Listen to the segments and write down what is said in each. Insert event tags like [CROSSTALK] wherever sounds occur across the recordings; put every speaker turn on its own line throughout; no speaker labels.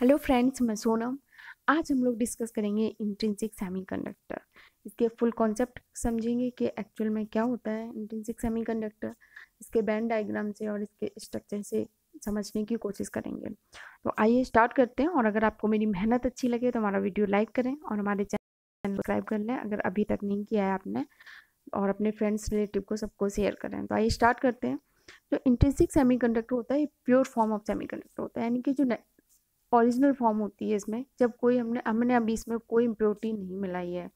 hello friends मैं सोनम आज हम लोग डिस्कस करेंगे इंट्रेंसिक सेमीकंडक्टर इसके फुल कॉन्सेप्ट समझेंगे कि एक्चुअल में क्या होता है इंट्रेंसिक सेमीकंडक्टर इसके बैंड डायग्राम से और इसके स्ट्रक्चर से समझने की कोशिश करेंगे तो आइए स्टार्ट करते हैं और अगर आपको मेरी मेहनत अच्छी लगे तो हमारा वीडियो लाइक करें और हमारे चैनल सब्सक्राइब कर लें अगर अभी तक नहीं किया है आपने और अपने फ्रेंड्स रिलेटिव को सबको शेयर करें तो आइए स्टार्ट करते हैं जो इंट्रेंसिक सेमीकंडक्टर होता है ये प्योर फॉर्म ऑफ सेमीकंडक्टर होता है यानी कि जो ओरिजिनल फॉर्म होती है इसमें जब कोई हमने हमने अभी इसमें कोई इम्प्योरिटी नहीं मिलाई है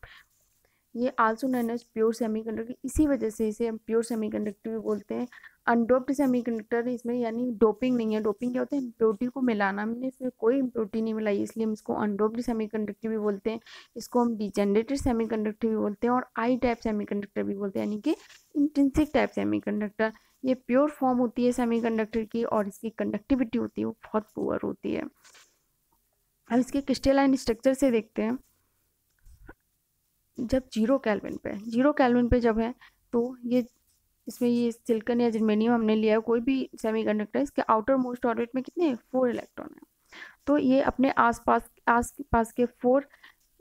ये also known as pure semiconductor इसी वजह से इसे हम प्योर सेमी कंडक्टर भी बोलते हैं अनडोप्ड सेमी कंडक्टर इसमें यानी डोपिंग नहीं है डोपिंग क्या होता है इम्प्योरिटी को मिलाना हमने इसमें कोई इम्प्योरिटी नहीं मिलाई इसलिए हम इसको अनडोप्ड सेमी कंडक्टर भी बोलते हैं इसको हम डिजेनरेटेड सेमी कंडक्टर भी बोलते हैं और आई टाइप सेमी कंडक्टर भी बोलते हैं यानी कि इंटेंसिक टाइप सेमी कंडक्टर ये प्योर फॉर्म होती है सेमी कंडक्टर की और इसकी कंडक्टिविटी होती है वो बहुत पुअर होती है अब इसके क्रिस्टेलाइन स्ट्रक्चर से देखते हैं जब जीरो कैलविन पे जीरो कैलविन पे जब है तो ये इसमें ये सिल्कन या जर्मेनियम हमने लिया है कोई भी सेमीकंडक्टर इसके आउटर मोस्ट ऑर्बिट में कितने फोर इलेक्ट्रॉन है तो ये अपने आसपास आसपास के फोर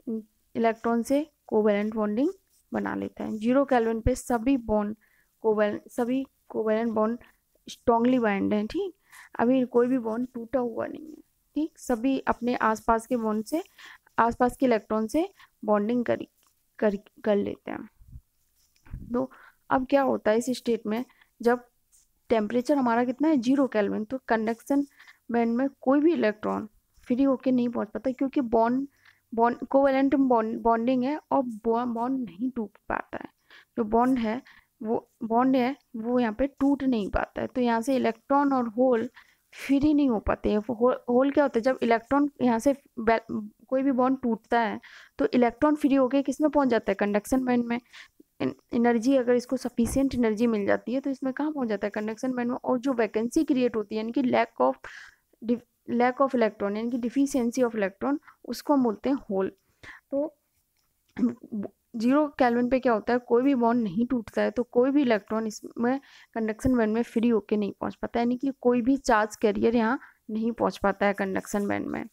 इलेक्ट्रॉन से कोवेलेंट बॉन्डिंग बना लेता है जीरो कैलविन पे सभी बॉन्ड कोवेल सभी कोवेलेंट बॉन्ड स्ट्रांगली बाइंड हैं ठीक अभी कोई भी बॉन्ड टूटा हुआ नहीं है ठीक सभी अपने आसपास के बॉन्ड से आसपास के इलेक्ट्रॉन से बॉन्डिंग कर, कर कर लेते हैं तो अब क्या होता है इस स्टेट में जब टेम्परेचर हमारा कितना है जीरो कैलविन तो कंडक्शन बैंड में कोई भी इलेक्ट्रॉन फ्री होके नहीं पहुंच पाता क्योंकि बॉन्ड बॉन्ड कोवेलेंट बॉन्डिंग है और बॉन्ड नहीं टूट पाता है जो बॉन्ड है वो बॉन्ड है वो यहाँ पे टूट नहीं पाता है तो यहाँ से इलेक्ट्रॉन और होल फिर ही नहीं हो पाते हो, होल क्या होता है जब इलेक्ट्रॉन यहाँ से कोई भी बॉन्ड टूटता है तो इलेक्ट्रॉन फ्री होकर किस में पहुँच जाता है कंडक्शन बैंड में एनर्जी अगर इसको सफिशियंट एनर्जी मिल जाती है तो इसमें कहाँ पहुँच जाता है कंडक्शन बैंड में और जो वैकेंसी क्रिएट होती है यानी कि lack of lack of electron यानी कि डिफिशियंसी ऑफ इलेक्ट्रॉन उसको हम बोलते हैं होल तो जीरो कैलविन पे क्या होता है कोई भी बॉन्ड नहीं टूटता है तो कोई भी इलेक्ट्रॉन इसमें कंडक्शन बैंड में फ्री होके नहीं पहुंच पाता यानी कि कोई भी चार्ज कैरियर यहाँ नहीं पहुंच पाता है कंडक्शन बैंड में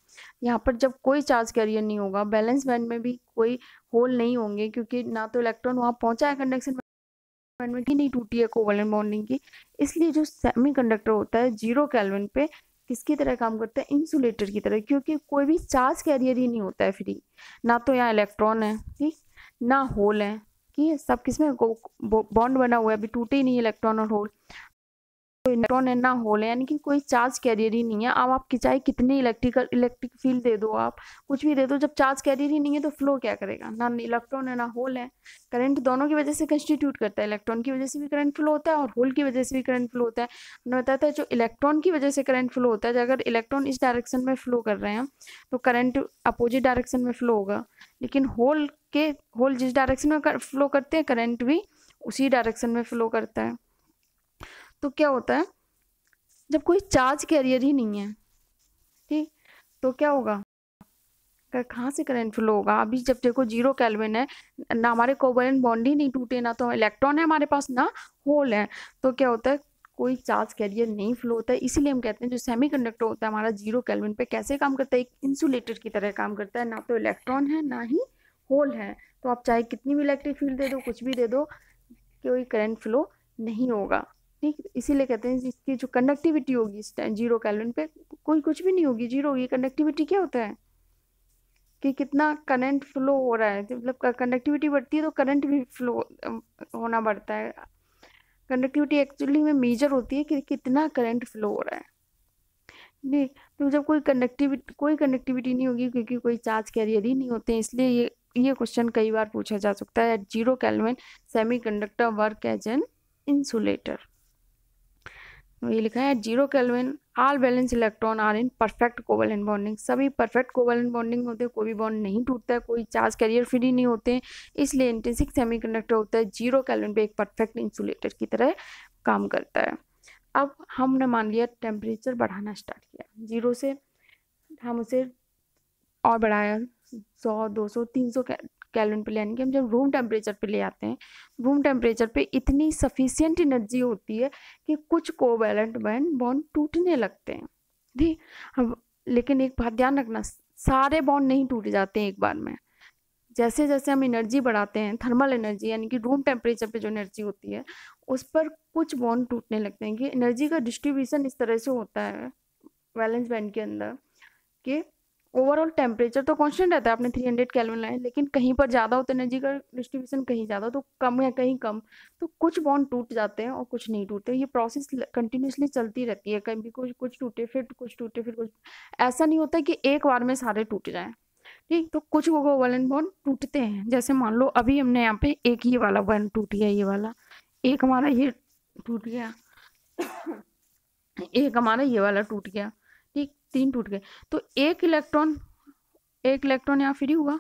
यहाँ पर जब कोई चार्ज कैरियर नहीं होगा बैलेंस बैंड में भी कोई होल नहीं होंगे क्योंकि ना तो इलेक्ट्रॉन वहाँ पहुँचा है कंडक्शन बैंड में ही नहीं टूटी है कोवलन बॉन्डिंग की इसलिए जो सेमी होता है जीरो कैलविन पे किसकी तरह काम करता है इंसुलेटर की तरह क्योंकि कोई भी चार्ज कैरियर ही नहीं होता है फ्री ना तो यहाँ इलेक्ट्रॉन है ठीक ना होल हैं कि सब किस में बॉन्ड बना हुआ है अभी टूटे ही नहीं इलेक्ट्रॉन और होल तो इलेक्ट्रॉन है ना होल है यानी कि कोई चार्ज कैरियर ही नहीं है अब आप चाहे कितने इलेक्ट्रिकल इलेक्ट्रिक फील्ड दे दो आप कुछ भी दे दो जब चार्ज कैरियर ही नहीं है तो फ्लो क्या करेगा ना इलेक्ट्रॉन है ना होल है करंट दोनों की वजह से कंस्टिट्यूट करता है इलेक्ट्रॉन की वजह से भी करंट फ्लो होता है और होल की वजह से भी करंट फ्लो होता है हमने बताया था जो इलेक्ट्रॉन की वजह से करंट फ्लो होता है अगर इलेक्ट्रॉन इस डायरेक्शन में फ्लो कर रहे हैं तो करंट अपोजिट डायरेक्शन में फ्लो होगा लेकिन होल के होल जिस डायरेक्शन में कर, फ्लो करते हैं करंट भी उसी डायरेक्शन में फ्लो करता है तो क्या होता है जब कोई चार्ज कैरियर ही नहीं है ठीक तो क्या होगा कहाँ से करंट फ्लो होगा अभी जब देखो जीरो कैलविन है ना हमारे कोबर बॉन्ड ही नहीं टूटे ना तो इलेक्ट्रॉन है हमारे पास ना होल है तो क्या होता है कोई चार्ज कैरियर नहीं फ्लो होता है इसीलिए हम कहते हैं जो सेमी कंडक्टर होता है हमारा जीरो कैलविन पे कैसे काम करता है एक इंसुलेटर की तरह काम करता है ना तो इलेक्ट्रॉन है ना ही होल है तो आप चाहे कितनी भी इलेक्ट्रिक फील्ड दे दो कुछ भी दे दो कोई करंट फ्लो नहीं होगा ठीक इसीलिए कहते हैं इसकी जो कंडक्टिविटी होगी इस टाइम जीरो कैलविन पे कोई कुछ भी नहीं होगी जीरो होगी कंडक्टिविटी क्या होता है कि कितना करंट फ्लो हो रहा है मतलब कंडक्टिविटी बढ़ती है तो करंट भी फ्लो होना बढ़ता है कंडक्टिविटी एक्चुअली में मेजर होती है कि कितना करंट फ्लो हो रहा है नहीं तो जब कोई कंडक्टिविटी कोई कंडक्टिविटी नहीं होगी क्योंकि कोई चार्ज कैरियर ही नहीं होते हैं इसलिए ये ये क्वेश्चन कई बार पूछा जा सकता है at zero kelvin conductor work as an insulator ये लिखा है zero kelvin all valence electron are in perfect covalent bonding सभी परफेक्ट कोवलेंट बॉन्डिंग होते हैं कोई भी बॉन्ड नहीं टूटता है कोई चार्ज कैरियर फ्री नहीं होते हैं इसलिए इंटेंसिक सेमी कंडक्टर होता है जीरो कैलविन पे एक परफेक्ट इंसुलेटर की तरह काम करता है अब हमने मान लिया टेम्परेचर बढ़ाना स्टार्ट किया जीरो से हम उसे और बढ़ाया सौ दो सौ तीन सौ कैलोन पे ले यानी हम जब रूम टेम्परेचर पे ले आते हैं रूम टेम्परेचर पे इतनी सफिशियंट एनर्जी होती है कि कुछ कोवेलेंट बैंड बॉन्ड टूटने लगते हैं ठीक अब लेकिन एक बात ध्यान रखना सारे बॉन्ड नहीं टूट जाते हैं एक बार में जैसे जैसे हम एनर्जी बढ़ाते हैं थर्मल एनर्जी यानी कि रूम टेम्परेचर पे जो एनर्जी होती है उस पर कुछ बॉन्ड टूटने लगते हैं कि एनर्जी का डिस्ट्रीब्यूशन इस तरह से होता है बैलेंस बैंड के अंदर कि ओवरऑल टेम्परेचर तो कांस्टेंट रहता है आपने थ्री हंड्रेड कैलविन लाए लेकिन कहीं पर ज़्यादा हो तो एनर्जी का डिस्ट्रीब्यूशन कहीं ज़्यादा तो कम है कहीं कम तो कुछ बॉन्ड टूट जाते हैं और कुछ नहीं टूटते ये प्रोसेस कंटिन्यूसली चलती रहती है कभी कुछ कुछ टूटे फिर कुछ टूटे फिर कुछ ऐसा नहीं होता कि एक बार में सारे टूट जाएँ ठीक तो कुछ वो वलन बॉन्ड टूटते हैं जैसे मान लो अभी हमने यहाँ पे एक ये वाला बॉन्ड टूट गया ये वाला एक हमारा ये टूट गया [COUGHS] एक हमारा ये वाला टूट गया ठीक तीन टूट गए तो एक इलेक्ट्रॉन एक इलेक्ट्रॉन यहाँ फ्री हुआ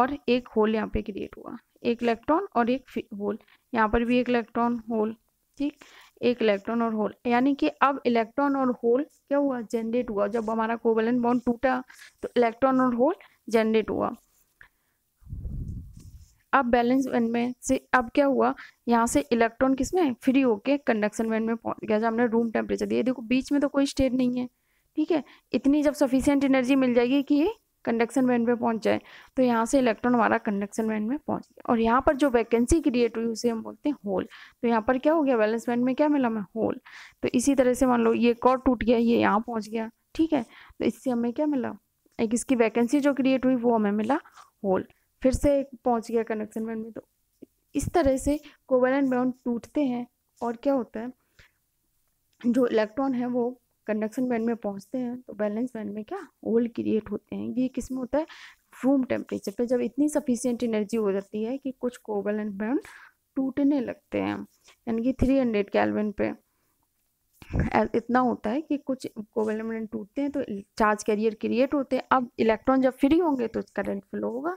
और एक होल यहाँ पे क्रिएट हुआ एक इलेक्ट्रॉन और एक होल यहाँ पर भी एक इलेक्ट्रॉन होल ठीक एक इलेक्ट्रॉन और होल यानी कि अब इलेक्ट्रॉन और होल क्या हुआ जनरेट हुआ जब हमारा कोवलन बॉन्ड टूटा तो इलेक्ट्रॉन और होल जनरेट हुआ अब बैलेंस बैंड में से अब क्या हुआ यहाँ से इलेक्ट्रॉन किसमें फ्री होके कंडक्शन बैंड में पहुंच गया जब हमने रूम टेम्परेचर दिया देखो बीच में तो कोई स्टेट नहीं है ठीक है इतनी जब सफिशियंट एनर्जी मिल जाएगी कि ये कंडक्शन बैंड में पहुंच जाए तो यहाँ से इलेक्ट्रॉन हमारा कंडक्शन बैंड में पहुंच गया और यहाँ पर जो वैकेंसी क्रिएट हुई उसे हम बोलते हैं होल तो यहाँ पर क्या हो गया बैलेंस बैंड में क्या मिला हमें होल तो इसी तरह से मान लो ये कॉट टूट गया ये यहाँ पहुँच गया ठीक है तो इससे हमें क्या मिला एक इसकी वैकेंसी जो क्रिएट हुई वो हमें मिला होल फिर से एक पहुँच गया कंडक्शन बैंड में तो इस तरह से कोवेलेंट बैंड टूटते हैं और क्या होता है जो इलेक्ट्रॉन है वो कंडक्शन बैंड में पहुंचते हैं तो बैलेंस बैंड में क्या ओल्ड क्रिएट होते हैं ये किस में होता है रूम टेम्परेचर पे जब इतनी सफिशियंट एनर्जी हो जाती है कि कुछ कोवलेंट बैंड टूटने लगते हैं यानी कि थ्री हंड्रेड कैलविन पे इतना होता है कि कुछ कोवलेंट बैंड टूटते हैं तो चार्ज कैरियर क्रिएट होते हैं अब इलेक्ट्रॉन जब फ्री होंगे तो करंट फ्लो होगा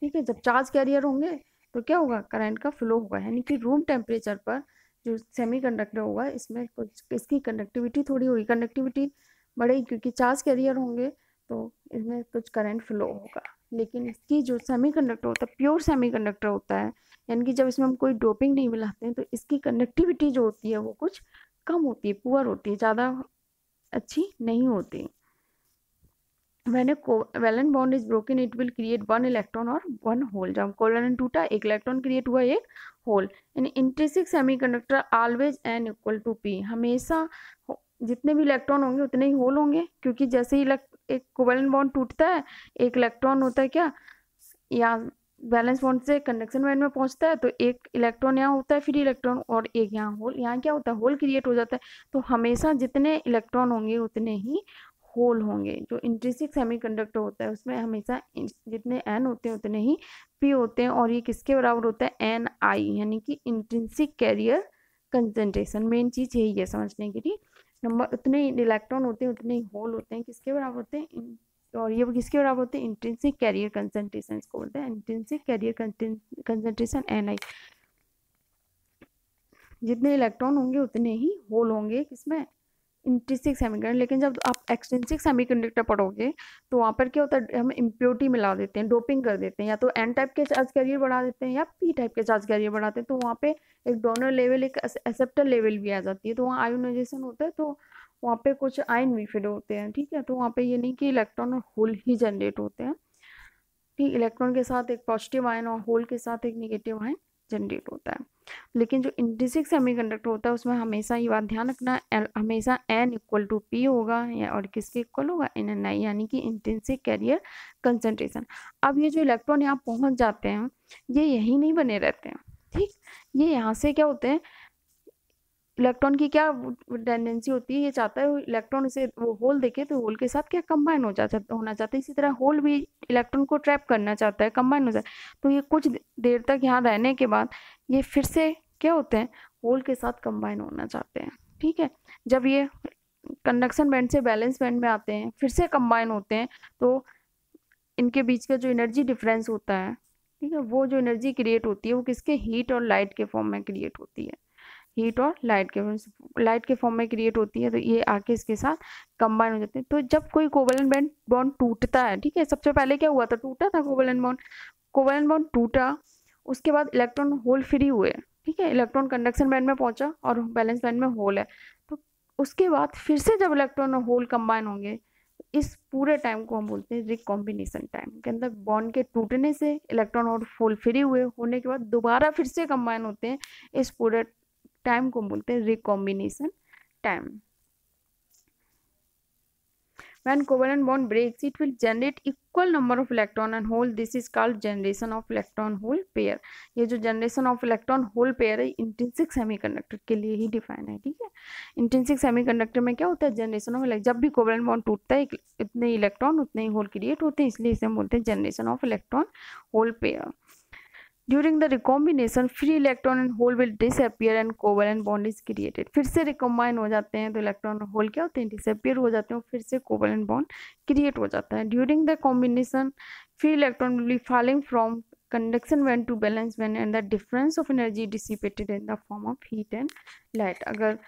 ठीक है जब चार्ज कैरियर होंगे तो क्या होगा करंट का फ्लो होगा यानी कि रूम टेम्परेचर पर जो सेमी कंडक्टर होगा इसमें कुछ इसकी कंडक्टिविटी थोड़ी होगी कंडक्टिविटी बढ़ेगी क्योंकि चार्ज कैरियर होंगे तो इसमें कुछ करंट फ्लो होगा लेकिन इसकी जो सेमी कंडक्टर होता है प्योर सेमी कंडक्टर होता है यानी कि जब इसमें हम कोई डोपिंग नहीं मिलाते हैं तो इसकी कंडक्टिविटी जो होती है वो कुछ कम होती है पुअर होती है ज़्यादा अच्छी नहीं होती when a covalent bond is broken it will create one electron or one hole जब कोवैलेंट टूटा एक इलेक्ट्रॉन क्रिएट हुआ एक होल यानी intrinsic conductor always N equal to P हमेशा जितने भी इलेक्ट्रॉन होंगे उतने ही होल होंगे क्योंकि जैसे ही एक कोवैलेंट बॉन्ड टूटता है एक इलेक्ट्रॉन होता है क्या या बैलेंस बॉन्ड से कंडक्शन बैंड में पहुंचता है तो एक इलेक्ट्रॉन यहाँ होता है फिर इलेक्ट्रॉन और एक यहाँ होल यहाँ क्या होता है होल क्रिएट हो जाता है तो हमेशा जितने इलेक्ट्रॉन होंगे उतने ही होल होंगे जो इंट्रिसिक सेमीकंडक्टर होता है उसमें हमेशा जितने एन होते हैं उतने ही पी होते हैं और ये किसके बराबर होता है एन आई यानी कि इंट्रेंसिक कैरियर कंसनट्रेशन मेन चीज़ यही है समझने के लिए नंबर उतने इलेक्ट्रॉन होते हैं उतने ही होल होते हैं किसके बराबर होते हैं और ये किसके बराबर होते हैं इंटेंसिक कैरियर कंसनट्रेशन इसको बोलते हैं intrinsic carrier concentration N I जितने इलेक्ट्रॉन होंगे उतने ही होल होंगे किसमें इंट्रिसिक सेमीकंडक्टर लेकिन जब आप एक्सट्रिंसिक सेमीकंडक्टर पढ़ोगे तो वहाँ पर क्या होता है हम इम्प्योरिटी मिला देते हैं डोपिंग कर देते हैं या तो एन टाइप के चार्ज कैरियर बढ़ा देते हैं या पी टाइप के चार्ज कैरियर बढ़ाते हैं तो वहाँ पे एक डोनर लेवल एक एक्सेप्टर लेवल भी आ जाती है तो वहाँ आयोनाइजेशन होता है तो वहाँ पे कुछ आयन भी फिड होते हैं ठीक है तो वहाँ पे ये नहीं कि इलेक्ट्रॉन और होल ही जनरेट होते हैं ठीक इलेक्ट्रॉन के साथ एक पॉजिटिव आयन और होल के साथ एक निगेटिव आयन जनरेट होता है लेकिन जो इंडिसिक सेमीकंडक्टर होता है उसमें हमेशा ये बात ध्यान रखना एल हमेशा एन इक्वल टू पी होगा या और किसके इक्वल होगा एन एन आई यानी कि इंटेंसिक कैरियर कंसनट्रेशन अब ये जो इलेक्ट्रॉन यहाँ पहुँच जाते हैं ये यहीं नहीं बने रहते हैं ठीक ये यहाँ से क्या होते हैं इलेक्ट्रॉन की क्या टेंडेंसी होती है ये चाहता है इलेक्ट्रॉन इसे वो होल देखे तो होल के साथ क्या कंबाइन हो जाता होना चाहता है इसी तरह होल भी इलेक्ट्रॉन को ट्रैप करना चाहता है कंबाइन हो जाए तो ये कुछ देर तक यहाँ रहने के बाद ये फिर से क्या होते हैं होल के साथ कंबाइन होना चाहते हैं ठीक है जब ये कंडक्शन बैंड से बैलेंस बैंड में आते हैं फिर से कंबाइन होते हैं तो इनके बीच का जो एनर्जी डिफरेंस होता है ठीक है वो जो एनर्जी क्रिएट होती है वो किसके हीट और लाइट के फॉर्म में क्रिएट होती है हीट और लाइट के लाइट के फॉर्म में क्रिएट होती है तो ये आके इसके साथ कंबाइन हो जाते हैं तो जब कोई कोवलन बैंड बॉन्ड टूटता है ठीक है सबसे पहले क्या हुआ था टूटा था कोवलन बॉन्ड कोवलन बॉन्ड टूटा उसके बाद इलेक्ट्रॉन होल फ्री हुए ठीक है इलेक्ट्रॉन कंडक्शन बैंड में पहुंचा और बैलेंस बैंड में होल है तो उसके बाद फिर से जब इलेक्ट्रॉन और होल कंबाइन होंगे इस पूरे टाइम को हम बोलते हैं रिकॉम्बिनेशन टाइम के अंदर बॉन्ड के टूटने से इलेक्ट्रॉन और होल फ्री हुए होने के बाद दोबारा फिर से कंबाइन होते हैं इस पूरे टाइम को बोलते हैं recombination time when covalent bond breaks it will generate equal number of electron and hole this is called generation of electron hole pair ये जो generation of electron hole pair है इंटेंसिक सेमी कंडक्टर के लिए ही define है ठीक है intrinsic semi conductor में क्या होता है जनरेशन ऑफ जब भी कोवलन बॉन्ड टूटता है इतने इलेक्ट्रॉन उतने ही होल क्रिएट होते हैं इसलिए इसे बोलते हैं generation of electron hole pair during the recombination free electron and hole will disappear and and bond is created फिर से रिकम्बाइन हो जाते हैं तो इलेक्ट्रॉन और होल क्या होते हैं डिसअपियर हो जाते हैं फिर से एंड बॉन्ड क्रिएट हो जाता है during the combination free electron will be falling from conduction van to balance van and the difference of energy dissipated in the form of heat and light अगर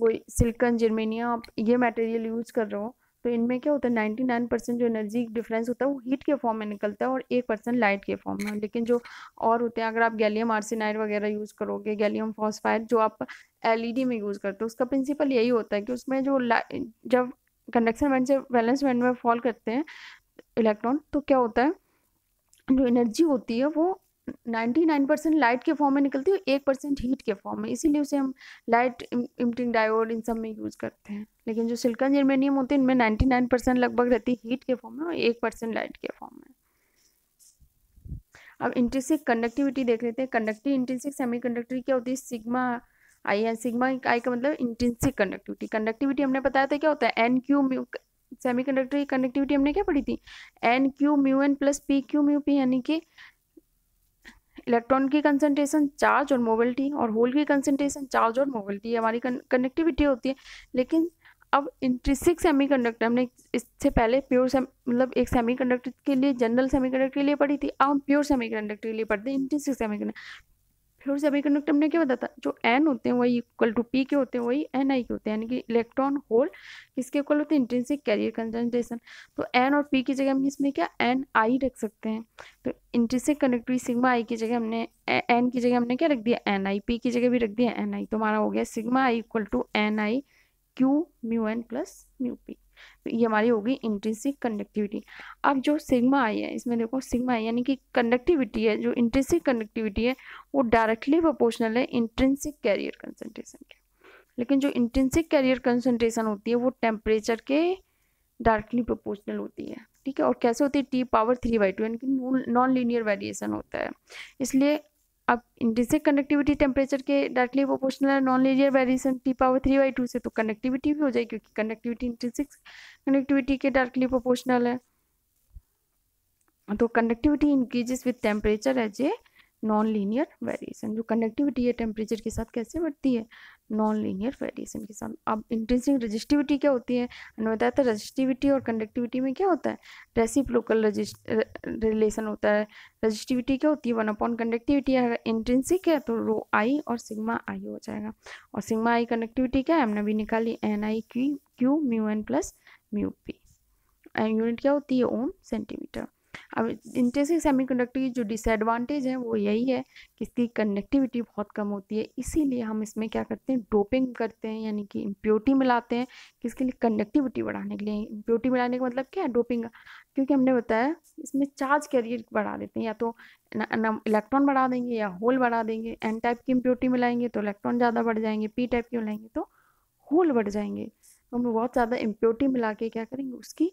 कोई सिल्कन जर्मेनिया आप ये material use कर रहे हो तो इनमें क्या होता है नाइन्टी नाइन परसेंट जो एनर्जी डिफरेंस होता है वो हीट के फॉर्म में निकलता है और एक परसेंट लाइट के फॉर्म में लेकिन जो और होते हैं अगर आप गैलियम आर्सेनाइड वगैरह यूज़ करोगे गैलियम फॉस्फाइड जो आप एलईडी में यूज़ करते हो उसका प्रिंसिपल यही होता है कि उसमें जो जब कंडक्शन बैंड से बैलेंस बैंड में फॉल करते हैं इलेक्ट्रॉन तो क्या होता है जो एनर्जी होती है वो 99 परसेंट लाइट के फॉर्म में निकलती है एक परसेंट हीट के फॉर्म में इसीलिए उसे हम लाइट इमटिंग डायोड इन सब में यूज़ करते हैं लेकिन जो सिल्कन जर्मेनियम होते हैं इनमें 99 परसेंट लगभग रहती है हीट के फॉर्म में और एक परसेंट लाइट के फॉर्म में अब इंटेंसिक कंडक्टिविटी देख लेते हैं कंडक्टिव इंटेंसिक सेमी कंडक्टर क्या होती है सिग्मा आई एन सिग्मा आई का मतलब इंटेंसिक कंडक्टिविटी कंडक्टिविटी हमने बताया था क्या होता है N Q mu semiconductor की कंडक्टिविटी हमने क्या पढ़ी थी N Q mu N plus P Q mu P यानी कि इलेक्ट्रॉन की कंसनट्रेशन चार्ज और मोबिलिटी और होल की कंसनट्रेशन चार्ज और मोबिलिटी हमारी कनेक्टिविटी होती है लेकिन अब इंट्रिसिक कंडक्टर हमने इससे पहले प्योर सेम मतलब एक कंडक्टर के लिए जनरल कंडक्टर के लिए पढ़ी थी अब हम प्योर कंडक्टर के लिए पढ़ते हैं इंट्रिसिक कंडक्टर अभी सेमीकंडक्टर हमने क्या बताया था जो एन होते हैं वही इक्वल टू पी के होते हैं वही एन आई के होते हैं यानी कि इलेक्ट्रॉन होल किसके इक्वल होते हैं इंटेंसिक कैरियर कंसनट्रेशन तो एन और पी की जगह हम इसमें क्या एन आई रख सकते हैं तो इंटेंसिक कंडक्टिविटी सिग्मा आई की जगह हमने एन की जगह हमने क्या रख दिया एन आई पी की जगह भी रख दिया एन आई तो हमारा हो गया sigma I equal to N I Q mu N plus mu P तो ये हमारी होगी इंट्रेंसिक कंडक्टिविटी अब जो सिग्मा आई है इसमें देखो सिग्मा आई यानी कि कंडक्टिविटी है जो इंट्रेंसिक कंडक्टिविटी है वो डायरेक्टली प्रोपोर्शनल है इंट्रेंसिक कैरियर कंसनट्रेशन के लेकिन जो इंट्रेंसिक कैरियर कंसनट्रेशन होती है वो टेम्परेचर के डायरेक्टली प्रोपोर्शनल होती है ठीक है और कैसे होती है T power three by two यानी कि नॉन लीनियर वेरिएशन होता है इसलिए अब इंडिसेक कनेक्टिविटी टेम्परेचर के डायरेक्टली प्रोपोर्शनल है non linear variation T power three by two से तो कनेक्टिविटी भी हो जाएगी क्योंकि कनेक्टिविटी इंट्रिंसिक कनेक्टिविटी के डायरेक्टली प्रोपोर्शनल है तो connectivity increases with temperature as a non linear variation जो कनेक्टिविटी है टेम्परेचर के साथ कैसे बढ़ती है नॉन लीनियर वेरिएशन के साथ अब इंटेंसिंग रजिस्टिविटी क्या होती है हमने बताया था रजिस्टिविटी और कंडक्टिविटी में क्या होता है रेसिप्रोकल रिलेशन होता है रजिस्टिविटी क्या होती है वन अपॉन कंडक्टिविटी अगर इंटेंसिक है तो रो आई और सिग्मा आई हो जाएगा और सिग्मा आई कंडक्टिविटी क्या है हमने अभी निकाली N I Q Q mu N plus mu P unit क्या होती है ओम सेंटीमीटर अब इंटेंसिव सेमीकंडक्टर की जो डिसएडवांटेज है वो यही है कि इसकी कंडक्टिविटी बहुत कम होती है इसीलिए हम इसमें क्या करते हैं डोपिंग करते हैं यानी कि इम्प्योरिटी मिलाते हैं किसके लिए कनेक्टिविटी बढ़ाने के लिए इम्प्योरिटी मिलाने का मतलब क्या है डोपिंग क्योंकि हमने बताया इसमें चार्ज कैरियर बढ़ा देते हैं या तो इलेक्ट्रॉन बढ़ा देंगे या होल बढ़ा देंगे एन टाइप की इम्प्योरिटी मिलाएंगे तो इलेक्ट्रॉन ज़्यादा बढ़ जाएंगे पी टाइप के मिलाएंगे तो होल बढ़ जाएंगे तो हम बहुत ज़्यादा इम्प्योरिटी मिला के क्या करेंगे उसकी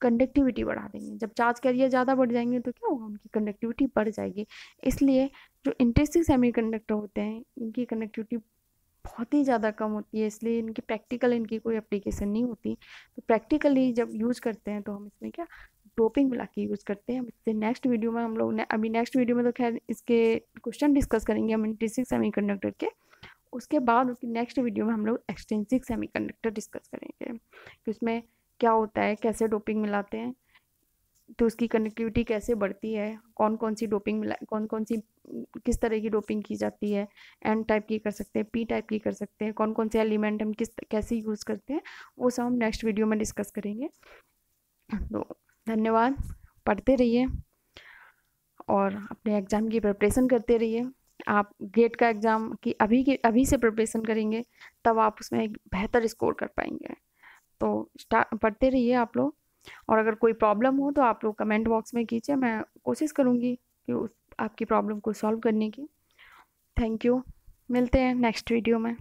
कंडक्टिविटी बढ़ा देंगे जब चार्ज कैरियर ज़्यादा बढ़ जाएंगे तो क्या होगा उनकी कंडक्टिविटी बढ़ जाएगी इसलिए जो इंटरेस्टिंग सेमी कंडक्टर होते हैं इनकी कंडक्टिविटी बहुत ही ज़्यादा कम होती है इसलिए इनकी प्रैक्टिकल इनकी कोई एप्लीकेशन नहीं होती तो प्रैक्टिकली जब यूज़ करते हैं तो हम इसमें क्या डोपिंग मिला के यूज़ करते हैं इससे नेक्स्ट वीडियो में हम लोग ने अभी नेक्स्ट वीडियो में तो खैर इसके क्वेश्चन डिस्कस करेंगे हम इंटेस्टिक सेमी कंडक्टर के उसके बाद उसकी नेक्स्ट वीडियो में हम लोग एक्सटेंसिक सेमी कंडक्टर डिस्कस करेंगे कि उसमें क्या होता है कैसे डोपिंग मिलाते हैं तो उसकी कनेक्टिविटी कैसे बढ़ती है कौन कौन सी डोपिंग मिला कौन कौन सी किस तरह की डोपिंग की जाती है एन टाइप की कर सकते हैं पी टाइप की कर सकते हैं कौन कौन से एलिमेंट हम किस कैसे यूज़ करते हैं वो सब हम नेक्स्ट वीडियो में डिस्कस करेंगे तो धन्यवाद पढ़ते रहिए और अपने एग्ज़ाम की प्रिपरेशन करते रहिए आप गेट का एग्ज़ाम की अभी की अभी से प्रिपरेशन करेंगे तब आप उसमें एक बेहतर स्कोर कर पाएंगे तो पढ़ते रहिए आप लोग और अगर कोई प्रॉब्लम हो तो आप लोग कमेंट बॉक्स में कीजिए मैं कोशिश करूँगी कि उस आपकी प्रॉब्लम को सॉल्व करने की थैंक यू मिलते हैं नेक्स्ट वीडियो में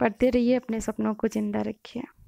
पढ़ते रहिए अपने सपनों को ज़िंदा रखिए